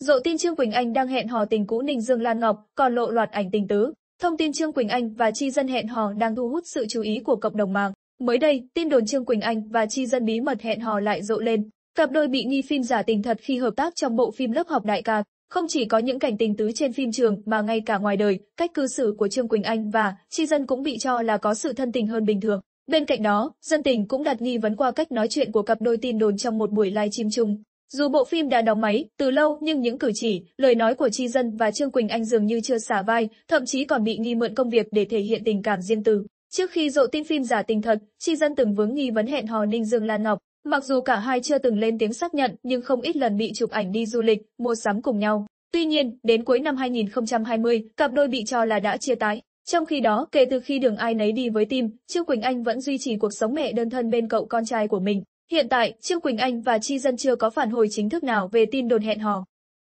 Dộ tin Trương Quỳnh Anh đang hẹn hò tình cũ Ninh Dương Lan Ngọc, còn lộ loạt ảnh tình tứ. Thông tin Trương Quỳnh Anh và Chi Dân hẹn hò đang thu hút sự chú ý của cộng đồng mạng. Mới đây, tin đồn Trương Quỳnh Anh và Chi Dân bí mật hẹn hò lại rộ lên. Cặp đôi bị nghi phim giả tình thật khi hợp tác trong bộ phim lớp học đại ca. Không chỉ có những cảnh tình tứ trên phim trường mà ngay cả ngoài đời, cách cư xử của Trương Quỳnh Anh và Chi Dân cũng bị cho là có sự thân tình hơn bình thường. Bên cạnh đó, dân tình cũng đặt nghi vấn qua cách nói chuyện của cặp đôi tin đồn trong một buổi live stream chung. Dù bộ phim đã đóng máy từ lâu nhưng những cử chỉ, lời nói của Tri Dân và Trương Quỳnh Anh dường như chưa xả vai, thậm chí còn bị nghi mượn công việc để thể hiện tình cảm riêng tư. Trước khi rộ tin phim giả tình thật, Tri Dân từng vướng nghi vấn hẹn hò Ninh Dương Lan Ngọc, mặc dù cả hai chưa từng lên tiếng xác nhận nhưng không ít lần bị chụp ảnh đi du lịch, mua sắm cùng nhau. Tuy nhiên, đến cuối năm 2020, cặp đôi bị cho là đã chia tay. Trong khi đó, kể từ khi đường ai nấy đi với Tim, Trương Quỳnh Anh vẫn duy trì cuộc sống mẹ đơn thân bên cậu con trai của mình. Hiện tại, Trương Quỳnh Anh và Chi Dân chưa có phản hồi chính thức nào về tin đồn hẹn hò.